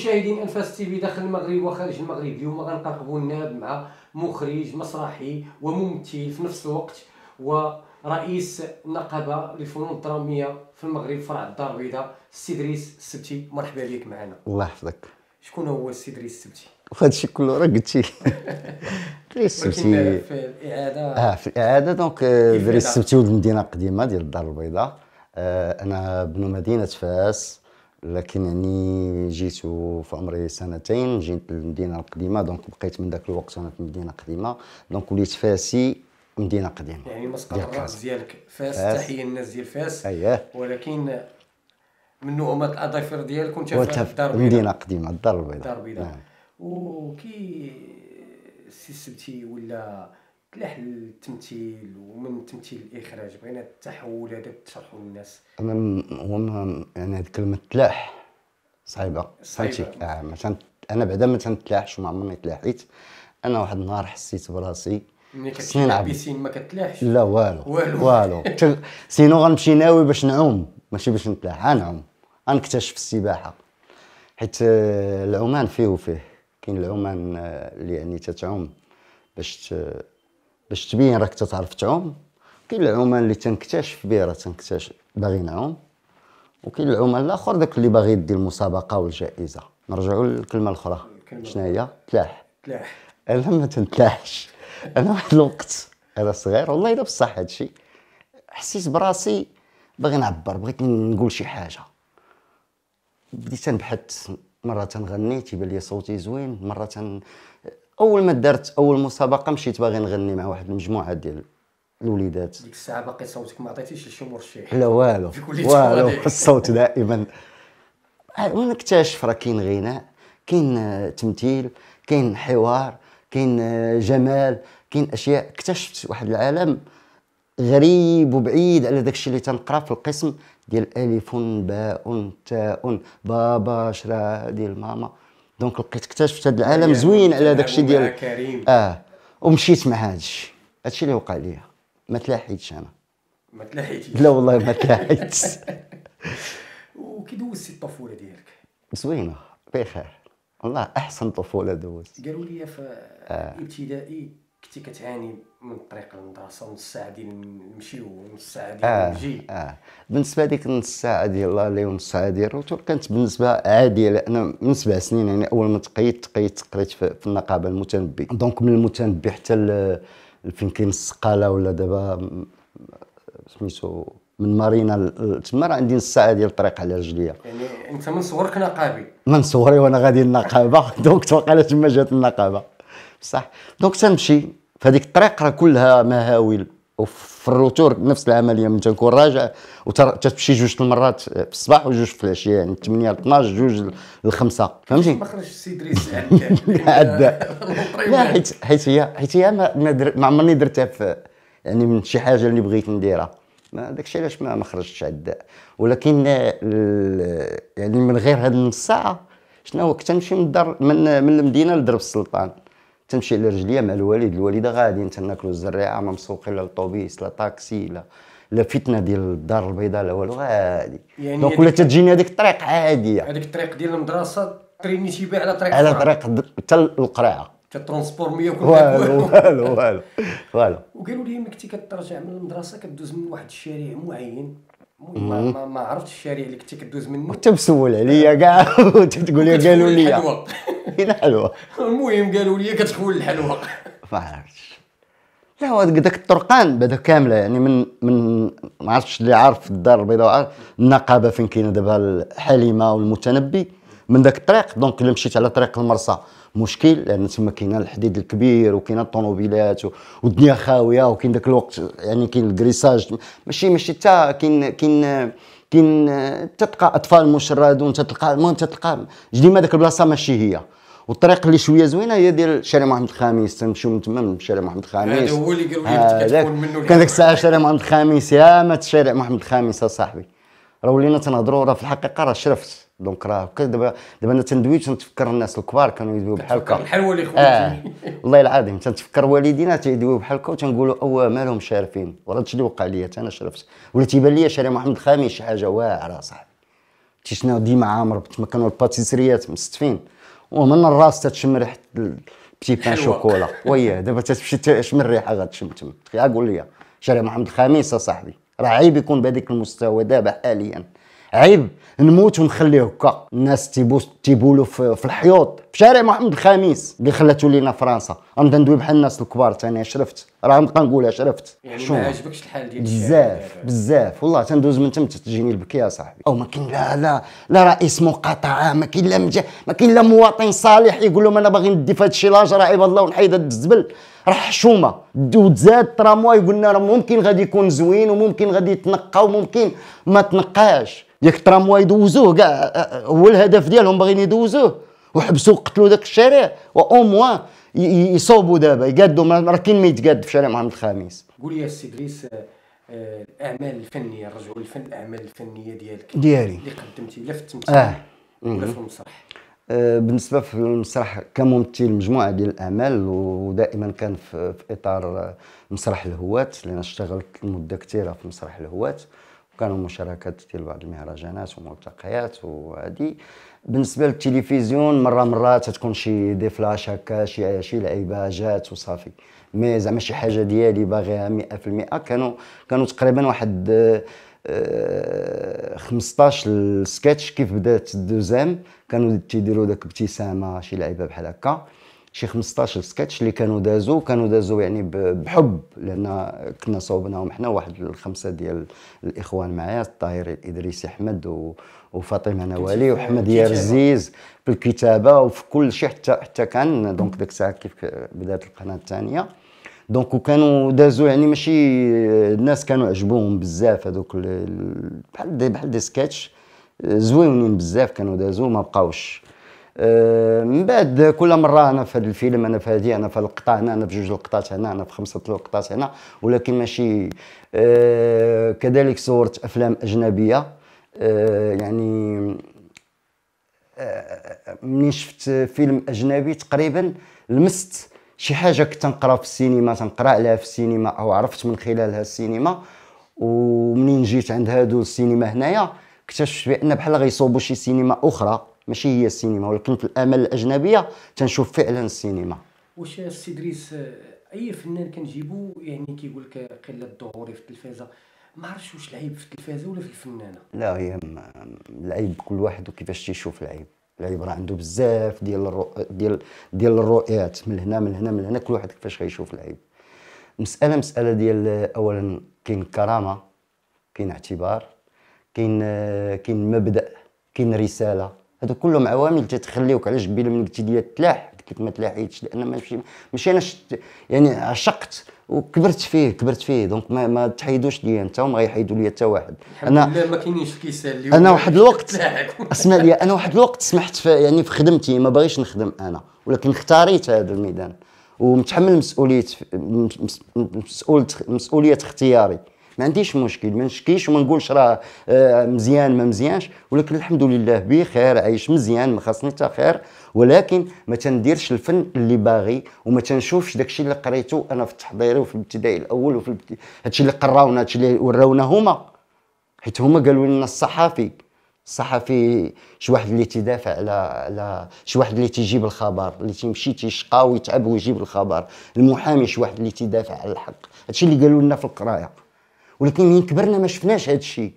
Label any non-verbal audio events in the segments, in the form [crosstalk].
مشاهدين انفاس تي في داخل المغرب وخارج المغرب اليوم غنقربوا الناب مع مخرج مسرحي وممثل في نفس الوقت ورئيس نقابه للفنون الدراميه في المغرب فرع الدار البيضاء السي ادريس السبتي مرحبا بك معنا الله يحفظك شكون هو السي ادريس السبتي وهادشي كله راه قلتي [laughs] ادريس السبتي آه، في الاعاده اه في الاعاده آه، دونك ادريس السبتي ولد المدينه القديمه ديال الدار البيضاء آه انا ابن مدينه فاس لكن يعني جيت في عمري سنتين جيت للمدينه القديمه دونك بقيت من ذاك الوقت وانا في المدينه القديمه دونك وليت فاسي مدينه قديمه يعني مسقط الراس ديالك فاس, فاس. تحيه الناس ديال فاس اييه ولكن من نؤمه الاظافر ديالكم انت في الدار البيضاء مدينه قديمه الدار البيضاء الدار البيضاء نعم. وكي سي سبتي ولا تلاح التمثيل ومن التمثيل الاخراج بغينا التحول هذا تشرحوا للناس انا هو ما يعني هذه كلمه تلاح صعيبه فهمتي آه مثلا انا بعدا ما تنتلاحش وما عمرني تلاحيت انا واحد النهار حسيت براسي ملي نلعب بيسين ما كتلاحش لا والو والو والو [laughs] سينو غنمشي ناوي باش نعوم ماشي باش نتلاح غنعوم غنكتشف السباحه حيت آه، العمان فيه وفيه كاين العمان آه، اللي يعني تتعوم باش باش تبين راك تتعرف تعوم كاين العومان اللي تنكتشف به راه تنكتشف باغي نعوم وكاين العومان الاخر داك اللي باغي يدي المسابقه والجائزه نرجعوا للكلمه الاخرى شنو هي تلاح تلاح انا ما تنتلاحش انا واحد الوقت انا صغير والله الا بصح هادشي حسيت براسي باغي نعبر بغيت نقول شي حاجه بديت نبحث مره تنغني تيبان لي صوتي زوين مره اول ما درت اول مسابقه مشيت باغي نغني مع واحد المجموعه ديال الوليدات ديك الساعه باقي صوتك ما عطيتيش لشي مرشح لا والو [laughs] والو الصوت دائما اكتشف آه، راه كاين غناء كاين تمثيل كاين حوار كاين آه، جمال كاين اشياء اكتشفت واحد العالم غريب وبعيد على داكشي اللي تنقرا في القسم ديال الف باء تاء بابا شرا ديال ماما دونك لقيت اكتشفت هذا العالم يعني زوين على داك الشيء ديال كريم اه ومشيت مع هذا الشيء هذا الشيء اللي وقع لي ما تلاحيتش انا ما تلاحيتش لا والله ما تلاحيتش [laughs] وكي دوزتي الطفوله ديالك زوينه بخير والله احسن طفوله دوزت قالوا لي في آه. ابتدائي شفتي كتعاني من الطريق للمدرسه ونص ساعه ديال المشي ونص ساعه ديال نجي آه. اه بالنسبه لديك نص ساعه ديال لالي ونص ساعه ديال الروتور كانت بالنسبه عاديه لان من سبع سنين يعني اول ما تقيت تقيت قريت في النقابه المتنبي دونك من المتنبي حتى فين كاين السقاله ولا دابا سميتو من مارينا تما راه عندي نص ساعه ديال الطريق على رجليا يعني انت من صغرك نقابي من صغري وانا غادي للنقابه [laughs] دونك توقع تما جات النقابه بصح دونك تنمشي فهذيك الطريق راه كلها مهاويل وفي الروتور نفس العمليه من تنكون راجع وتمشي جوج المرات في الصباح وجوج في العشيه يعني 8 ل 12 جوج ل 5 فهمتي ما خرجش السي ادريس [laughs] [laughs] لا حيت حيت هي حيت هي ما, در... ما عمرني درتها في يعني من شي حاجه اللي بغيت نديرها الشيء علاش ما, ما خرجتش عاد ولكن يعني من غير هذه النص ساعه شنو هو كنت نمشي من الدار من من المدينه لدرب السلطان تمشي على رجليا مع الوالد الوالده غادي تناكلوا الزريعه ما مسوقين لا الطوبيس لا طاكسي لا لا فتنه ديال الدار البيضاء لا والو غادي يعني دونك ولا تجيني هذيك الطريق عاديه هذيك الطريق ديال المدرسه ترينيتي بها على طريق على طريق حتى القرعه كترونسبور الترونسبور مية كل والو والو والو والو وقالوا لي ملي كنتي كترجع من المدرسه كدوز من واحد الشارع معين ما, ما, عرفتش الشارع اللي كنتي كدوز منه وانت مسول عليا كاع [laughs] تقول لي قالوا لي فين إيه الحلوه المهم قالوا لي كتخول الحلوه ما عرفتش لا هو داك الطرقان بعدا كامله يعني من من ما عرفتش اللي عارف في الدار البيضاء النقابه فين كاينه دابا الحليمه والمتنبي من ذاك الطريق دونك الا مشيت على طريق المرسى مشكل لان تما كاين الحديد الكبير وكاين الطوموبيلات والدنيا خاويه وكاين ذاك الوقت يعني كاين الكريساج ماشي ماشي حتى كاين كاين كاين تتلقى اطفال مشردون تتلقى المهم تتلقى ديما ديك البلاصه ماشي هي والطريق اللي شويه زوينه هي ديال شارع محمد الخامس تنمشيو من تما من شارع محمد الخامس هذا هو اللي قالوا لي كتكون منه كان ديك الساعه شارع محمد الخامس يا مات شارع محمد الخامس اصاحبي راه ولينا تنهضروا راه في الحقيقه راه شرفت دونك راه دابا دابا انا تندوي تنتفكر الناس الكبار كانوا يدويو بحال هكا اللي آه. والله العظيم تنتفكر والدينا تيدويو بحال هكا وتنقولوا او مالهم شارفين وراه هادشي اللي وقع ليا انا شرفت ولا تيبان ليا شارع محمد الخامس شي حاجه واعره صاحبي تيشناو ديما عامر تما كانوا الباتيسريات مستفين ومن الراس تتشم ريحه بتي بان شوكولا ويه دابا تتمشي تشم الريحه غتشم تما قول لي شارع محمد الخامس اصاحبي راه عيب يكون بهذيك المستوى دابا حاليا عيب نموت ونخليه هكا الناس تيبوس تيبولوا في الحيوط في شارع محمد الخامس اللي خلاتو لينا فرنسا غنبدا ندوي بحال الناس الكبار ثاني شرفت راه نبقى نقولها شرفت يعني شو. ما عجبكش الحال ديال بزاف بزاف والله تندوز من تم تجيني البكي يا صاحبي او ما كاين لا لا لا رئيس مقاطعه ما كاين لا ما كاين لا مواطن صالح يقول لهم انا باغي ندي في هذا الشيء لاجر عباد الله ونحيد هذا الزبل راح حشومه وتزاد تراموا قلنا راه ممكن غادي يكون زوين وممكن غادي يتنقى وممكن ما تنقاش ياك تراموا يدوزوه كاع هو الهدف ديالهم باغيين يدوزوه وحبسوا قتلوا داك الشارع واو موان يصوبوا دابا يقادوا راه كاين ما يتقاد في شارع محمد الخامس قول لي السي ادريس آه، آه، الاعمال الفنيه نرجعوا للفن الاعمال الفنيه ديالك ديالي اللي قدمتي لا في التمثيل آه. ولا في المسرح بالنسبه في المسرح كممثل مجموعه ديال الاعمال ودائما كان في اطار مسرح الهوات لان اشتغلت لمده كثيره في مسرح الهوات وكانوا مشاركات ديال بعض المهرجانات وملتقيات وهذه بالنسبه للتلفزيون مره مره تتكون شي دي فلاش هكا شي شي لعيبه جات وصافي مي زعما شي حاجه ديالي باغيها 100% كانوا كانوا تقريبا واحد 15 آه، سكتش كيف بدات الدوزام كانوا تيديروا داك ابتسامه شي لعيبه بحال هكا شي 15 سكتش اللي كانوا دازو كانوا دازو يعني بحب لان كنا صوبناهم حنا واحد الخمسه ديال الاخوان معايا الطاهر الادريسي احمد و... وفاطمه نوالي وحمد في بالكتابه وفي كل شيء حتى حتى كان دونك ديك الساعه كيف بدات القناه الثانيه دونك وكانوا دازوا يعني ماشي الناس كانوا عجبوهم بزاف هذوك بحال بحال دي سكتش زوينين بزاف كانوا دازوا ما بقاوش من بعد كل مره انا في هذا الفيلم انا في هذه انا في القطاع هنا انا في جوج القطات هنا انا في خمسه القطات هنا ولكن ماشي كذلك صورت افلام اجنبيه يعني منين شفت فيلم اجنبي تقريبا لمست شي حاجه كنت نقرا في السينما تنقرا عليها في السينما او عرفت من خلالها السينما ومنين جيت عند هادو السينما هنايا اكتشفت بان بحال غيصوبوا شي سينما اخرى ماشي هي السينما ولكن في الامل الاجنبيه تنشوف فعلا السينما واش السي ادريس اي فنان كنجيبو يعني كيقول لك قله ظهوري في التلفازه ما عرفتش واش العيب في التلفازه ولا في الفنانه لا هي العيب كل واحد وكيفاش تيشوف العيب العيب راه عنده بزاف ديال الرو... ديال ديال الرؤيات من هنا من هنا من هنا كل واحد كيفاش غيشوف العيب مساله مساله ديال اولا كاين كرامه كاين اعتبار كاين كاين مبدا كاين رساله هادو كلهم عوامل تتخليوك على جبيله من قلتي ديال التلاح كنت ما تلاحيتش لان ماشي ماشي انا شت يعني عشقت وكبرت فيه كبرت فيه دونك ما, ما تحيدوش ليا انت وما غيحيدوا ليا حتى واحد انا ما كاينينش كيسال انا واحد الوقت [laughs] اسمع لي انا واحد الوقت سمحت في يعني في خدمتي ما باغيش نخدم انا ولكن اختاريت هذا الميدان ومتحمل مسؤوليه مسؤوليه مسؤوليه اختياري ما عنديش مشكل ما نشكيش وما نقولش راه آه، مزيان ما مزيانش ولكن الحمد لله بخير عايش مزيان ما خاصني حتى خير ولكن ما تنديرش الفن اللي باغي وما تنشوفش داكشي اللي قريته انا في التحضيري وفي الابتدائي الاول وفي هادشي اللي قراونا هادشي اللي وراونا هما حيت هما قالوا لنا الصحافي الصحفي شي واحد اللي تدافع على على شي واحد اللي تيجيب الخبر اللي تيمشي تيشقى ويتعب ويجيب الخبر المحامي شي واحد اللي تيدافع على الحق هادشي اللي قالوا لنا في القرايه ولكن من كبرنا ما شفناش هذا الشيء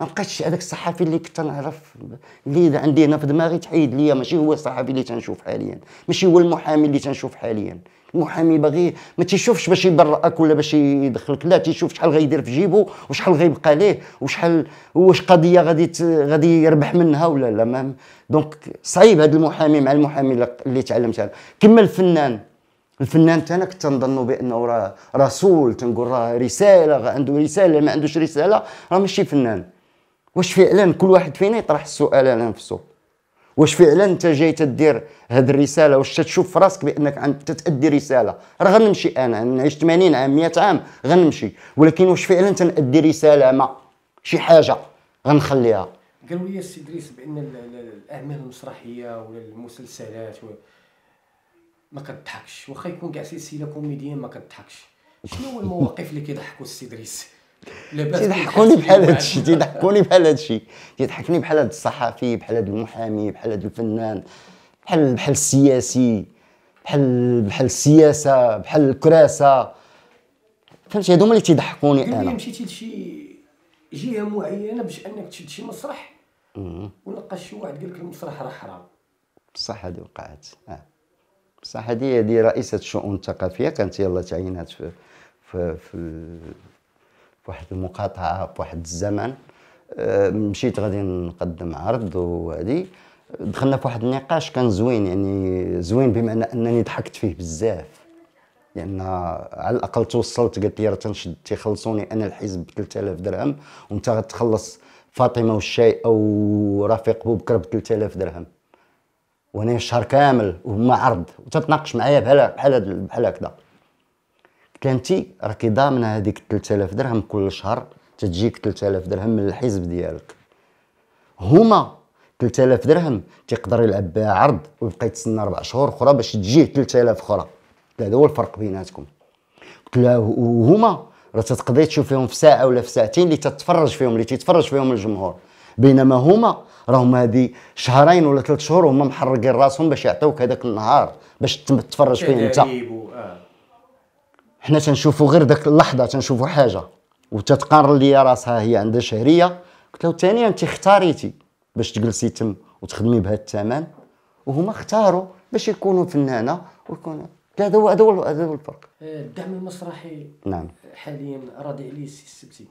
ما بقاش هذاك الصحفي اللي كنت نعرف اللي عندي هنا في دماغي تحيد ليا ماشي هو الصحفي اللي تنشوف حاليا ماشي هو المحامي اللي تنشوف حاليا المحامي باغي ما تيشوفش باش يبرأك ولا باش يدخلك لا تيشوف شحال غيدير في جيبو وشحال غيبقى ليه وشحال واش قضيه غادي غادي يربح منها ولا لا دونك صعيب هذا المحامي مع المحامي اللي تعلمتها كما الفنان الفنان تاعنا كنت بانه راه رسول تنقول راه رساله عنده رساله ما عندوش رساله راه ماشي فنان واش فعلا كل واحد فينا يطرح السؤال على نفسه واش فعلا انت جاي تدير هذه الرساله واش تشوف في راسك بانك انت تادي رساله راه غنمشي انا نعيش 80 عام 100 عام غنمشي ولكن واش فعلا تنادي رساله ما شي حاجه غنخليها قالوا لي السي ادريس بان الاعمال المسرحيه ولا المسلسلات ما كضحكش واخا يكون كاع سلسله كوميديه ما كضحكش شنو هو المواقف اللي كيضحكوا السي ادريس تيضحكوني بحال هادشي الشيء تيضحكوني بحال هادشي الشيء تيضحكني بحال هذا الصحفي بحال هذا المحامي بحال هذا الفنان بحال بحال السياسي بحال بحال السياسه بحال الكراسه فهمتي هادو هما اللي تيضحكوني انا مشيتي لشي جهه معينه باش انك تشد شي مسرح ولقى شي واحد قال لك المسرح راه حرام بصح هادي وقعت اه بصح هذه هذه رئيسة الشؤون الثقافية كانت يلا تعينات في في في واحد المقاطعة بواحد الزمن آه، مشيت غادي نقدم عرض وهذه دخلنا في واحد النقاش كان زوين يعني زوين بمعنى انني ضحكت فيه بزاف لان يعني على الاقل توصلت قالت لي راه تنشد تيخلصوني انا الحزب ب 3000 درهم وانت غتخلص فاطمه والشاي او رفيق بوبكر ب 3000 درهم وانا الشهر كامل وما عرض وتتناقش معايا بحال بحال بحال هكذا قلت لها انت راكي ضامنه هذيك 3000 درهم كل شهر تجيك 3000 درهم من الحزب ديالك هما 3000 درهم تيقدر يلعب بها عرض ويبقى يتسنى اربع شهور اخرى باش تجيه 3000 اخرى هذا هو الفرق بيناتكم قلت لها وهما راه تتقضي تشوف فيهم في ساعه ولا في ساعتين اللي تتفرج فيهم اللي تيتفرج فيهم الجمهور بينما هما راهم هادي شهرين ولا ثلاث شهور وهما محرقين راسهم باش يعطيوك هذاك النهار باش تتفرج فيه انت آه. حنا تنشوفوا غير داك اللحظه تنشوفوا حاجه وتتقارن لي راسها هي عندها شهريه قلت له ثانيا انت اختاريتي باش تجلسي تم وتخدمي بهذا الثمن وهما اختاروا باش يكونوا فنانه ويكونوا هذا هو هذا هو الفرق الدعم آه، المسرحي نعم حاليا راضي عليه السي السبتي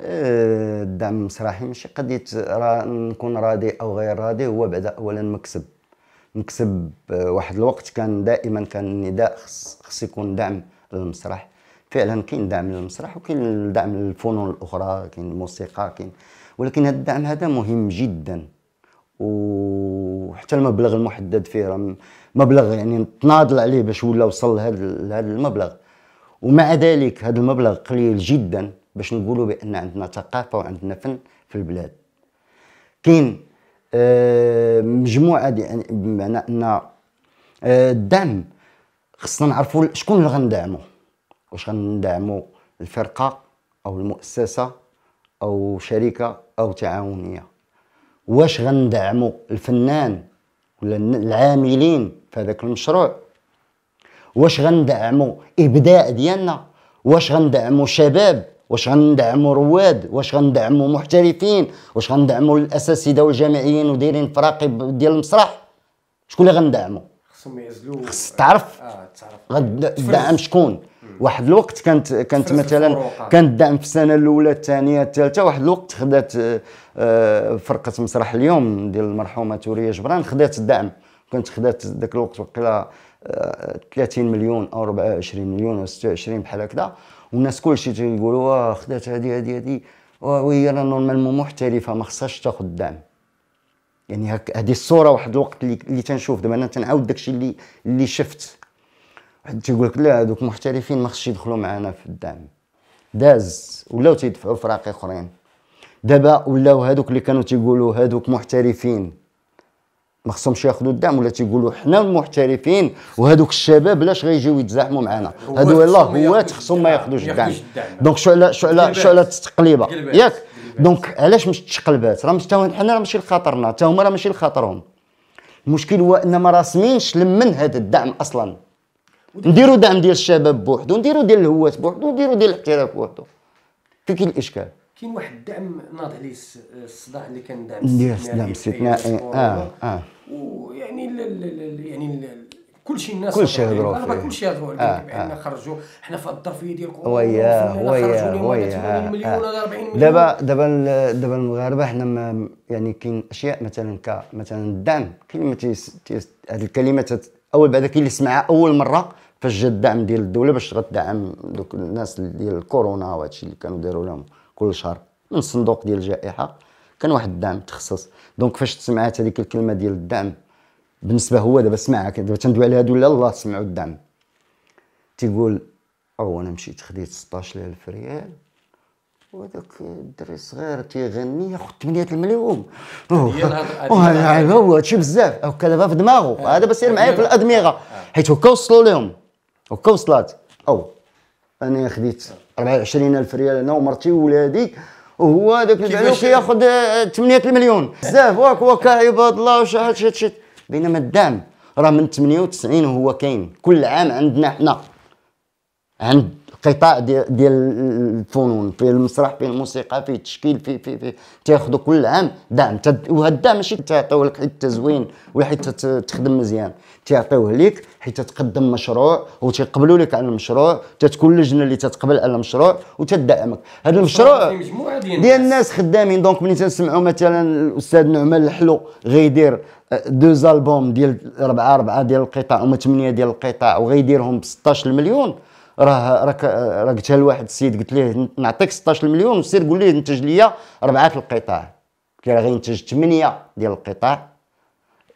آه، الدعم المسرحي ماشي قضيه را نكون راضي او غير راضي هو بعدا اولا مكسب مكسب آه، واحد الوقت كان دائما كان النداء خص يكون دعم للمسرح فعلا كاين دعم للمسرح وكاين دعم للفنون الاخرى كاين الموسيقى كاين ولكن هذا الدعم هذا مهم جدا وحتى المبلغ المحدد فيه راه مبلغ يعني تناضل عليه باش ولا وصل لهذا المبلغ ومع ذلك هذا المبلغ قليل جدا باش نقولوا بان عندنا ثقافه وعندنا فن في البلاد كاين آه، مجموعه يعني بمعنى ان آه، الدعم خصنا نعرفوا شكون اللي غندعمو واش غندعمو الفرقه او المؤسسه او شركه او تعاونيه واش غندعمو الفنان ولا العاملين في هذاك المشروع واش غندعمو ابداع ديالنا واش غندعمو شباب واش غندعموا رواد واش غندعموا محترفين واش غندعموا الاساتذه والجامعيين ودايرين فراقي ديال المسرح شكون اللي غندعموا خصهم يعزلوا خص تعرف اه تعرف غندعم شكون واحد الوقت كانت كانت مثلا كانت دعم في السنه الاولى الثانيه الثالثه واحد الوقت خدات آه، فرقه مسرح اليوم ديال المرحومه توريه جبران خدات الدعم كانت خدات ذاك الوقت وقيله آه، 30 مليون او 24 مليون او 26 بحال هكذا والناس كلشي تيقولوا اه خدات هادي هادي هادي وهي راه نورمالمون محترفه ما خصهاش تاخذ دعم يعني هك هذه الصوره واحد الوقت اللي, اللي تنشوف دابا انا تنعاود داكشي اللي اللي شفت حد تيقول لك لا هذوك محترفين ما خصش يدخلوا معنا في الدعم داز ولاو تيدفعوا فراقي اخرين دابا ولاو هذوك اللي كانوا تيقولوا هذوك محترفين ما خصهمش ياخذوا الدعم ولا تيقولوا حنا المحترفين وهذوك الشباب علاش غيجيو يتزاحموا معنا هادو يلاه هوات خصهم ما ياخذوش الدعم دونك شو على شو على شو على التقليبه ياك دونك علاش مش تقلبات راه حتى حنا راه ماشي لخاطرنا حتى هما راه ماشي لخاطرهم المشكل هو ان ما راسمينش لمن هذا الدعم اصلا نديروا دعم ديال الشباب بوحدو نديروا ديال الهوات بوحدو نديروا ديال الاحتراف بوحدو فين كاين الاشكال كاين واحد الدعم ناض عليه الصداع اللي كان دعم استثنائي استثنائي اه اه ويعني يعني, يعني كلشي الناس كلشي هضروا يعني فيه كلشي هضروا عليه آه بان يعني آه. خرجوا حنا في الظرفيه ديالكم وياه ويا ويا آه، مليون ولا 40 آه. مليون دابا دابا دابا المغاربه حنا يعني كاين اشياء مثلا ك مثلا الدعم كلمه هذه الكلمه اول بعدا كاين اللي سمعها اول مره فاش جا الدعم ديال الدوله باش غدعم دوك الناس ديال الكورونا وهادشي اللي كانوا داروا لهم كل شهر من الصندوق ديال الجائحه كان واحد الدعم تخصص دونك فاش سمعت هذيك الكلمه ديال الدعم بالنسبه هو دابا سمعها دابا تندوي على هادو لا الله سمعوا الدعم تيقول او انا مشيت خديت 16000 ريال وهذاك الدري الصغير تيغني ياخذ 8 المليون هو هادشي بزاف هكا دابا في دماغه آه. هذا بس سير معايا في الادمغه آه. حيت هكا وصلوا لهم هكا وصلات او انا خديت طلع 20000 ريال انا ومرتي وولادي وهو هذاك اللي البعلو كياخذ 8 آه، مليون بزاف واك واك عباد الله وش هاد شت شت بينما الدعم راه من 98 وهو كاين كل عام عندنا حنا عند قطاع ديال الفنون في المسرح في الموسيقى في التشكيل في في في تاخذوا كل عام دعم وهذا الدعم ماشي تعطيوه لك حيت تزوين ولا حيت تخدم مزيان تعطيوه لك حيت تقدم مشروع وتيقبلوا لك على المشروع تتكون اللجنه اللي تتقبل على المشروع وتدعمك هذا المشروع ديال الناس خدامين دونك ملي تنسمعوا مثلا الاستاذ نعمان الحلو غيدير آه، دو البوم ديال 4 4 ديال القطاع وما 8 ديال القطاع وغيديرهم ب 16 مليون راه راك راه قلتها لواحد السيد قلت ليه نعطيك 16 مليون وسير قول ليه انتج ليا اربعه القطاع قلت ليه راه غينتج ثمانيه ديال القطاع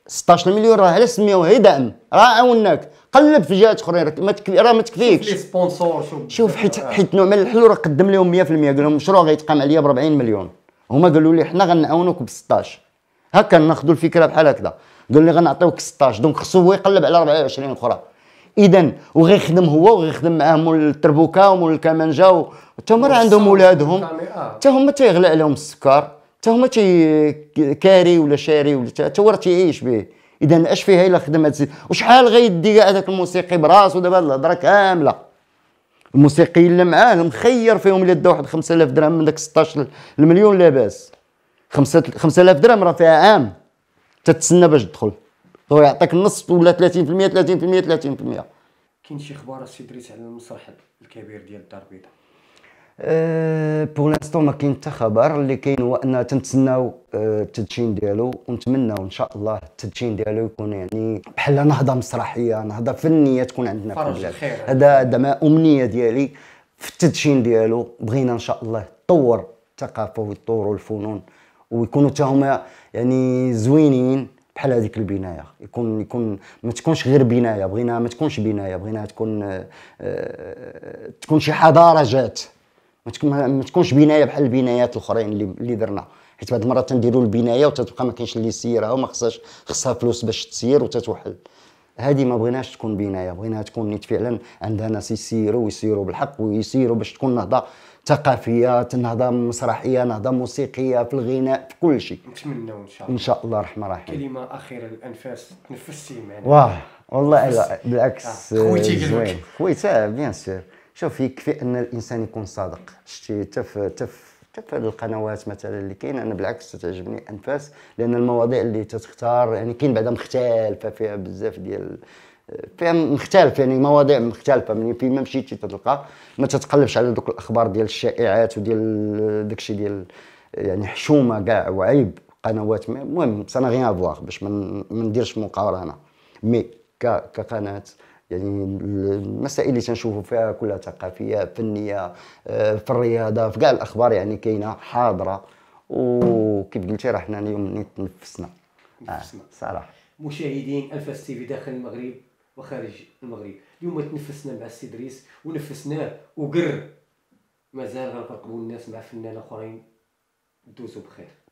16 مليون راه على سميوه هي دعم راه عاوناك قلب في جهات اخرين ما تكفي راه ما تكفيكش شوف لي سبونسور شوف حيت حيت نوع من الحلول راه قدم لهم 100% قال لهم المشروع غيتقام عليا ب 40 مليون هما قالوا لي حنا غنعاونوك ب 16 هكا ناخذوا الفكره بحال هكذا قال لي غنعطيوك 16 دونك خصو هو يقلب على 24 اخرى اذا وغيخدم هو وغيخدم معاه مول التربوكه ومول الكمانجه حتى هما راه عندهم ولادهم حتى هما تيغلى عليهم السكر حتى هما كاري ولا شاري ولا حتى هو راه تيعيش به اذا اش فيها الا خدم وشحال غيدي كاع هذاك الموسيقي براسو دابا الهضره كامله الموسيقيين اللي معاه مخير فيهم الا دا واحد 5000 درهم من داك 16 المليون لاباس 5000 درهم راه فيها عام تتسنى باش تدخل هو يعطيك نص ولا 30% 30% 30% كاين شي اخبار السي دريس على المسرح الكبير ديال الدار البيضاء أه بور لانستون ما كاين حتى خبر اللي كاين هو ان تنتسناو أه، التدشين ديالو ونتمناو ان شاء الله التدشين ديالو يكون يعني بحال نهضه مسرحيه نهضه فنيه تكون عندنا في البلاد هذا ما امنيه ديالي في التدشين ديالو بغينا ان شاء الله تطور الثقافه ويطوروا الفنون ويكونوا حتى هما يعني زوينين بحال هذيك البنايه يكون يكون ما تكونش غير بنايه بغيناها ما تكونش بنايه بغيناها تكون آه، آه، تكون شي حضاره جات ما تكونش بنايه بحال البنايات الاخرين اللي اللي درنا حيت بعض المرات تنديروا البنايه وتتبقى ما كاينش اللي يسيرها وما خصهاش خصها فلوس باش تسير وتتوحل هذه ما بغيناش تكون بنايه بغيناها تكون نيت فعلا عندها ناس يسيروا ويسيروا بالحق ويسيروا باش تكون نهضه ثقافيه نهضه مسرحيه نهضه موسيقيه في الغناء في كل شيء نتمنوا ان شاء الله ان شاء الله الرحمن الرحيم كلمه اخيره للانفاس تنفستي معنا واه والله لا بالعكس آه. خويتي قلبك خويتي بيان آه، سور شوف يكفي ان الانسان يكون صادق شتي تف تف حتى القنوات مثلا اللي كاين انا بالعكس تعجبني انفاس لان المواضيع اللي تتختار يعني كاين بعدا مختلفه فيها بزاف ديال فيها مختلف يعني مواضيع مختلفه من يعني فين ما مشيتي تتلقى ما تتقلبش على دوك الاخبار ديال الشائعات وديال داكشي ديال يعني حشومه كاع وعيب قنوات المهم سانا غيان فواغ باش ما نديرش مقارنه مي كقناه يعني المسائل اللي تنشوفوا فيها كلها ثقافيه فنيه آه، في الرياضه في كاع الاخبار يعني كاينه حاضره وكيف قلتي راه حنا اليوم نتنفسنا آه صراحه مشاهدين الفاس تي في داخل المغرب وخارج المغرب اليوم تنفسنا مع السي دريس ونفسناه وقر مازال غنقرقبوا الناس مع فنان اخرين دوزوا بخير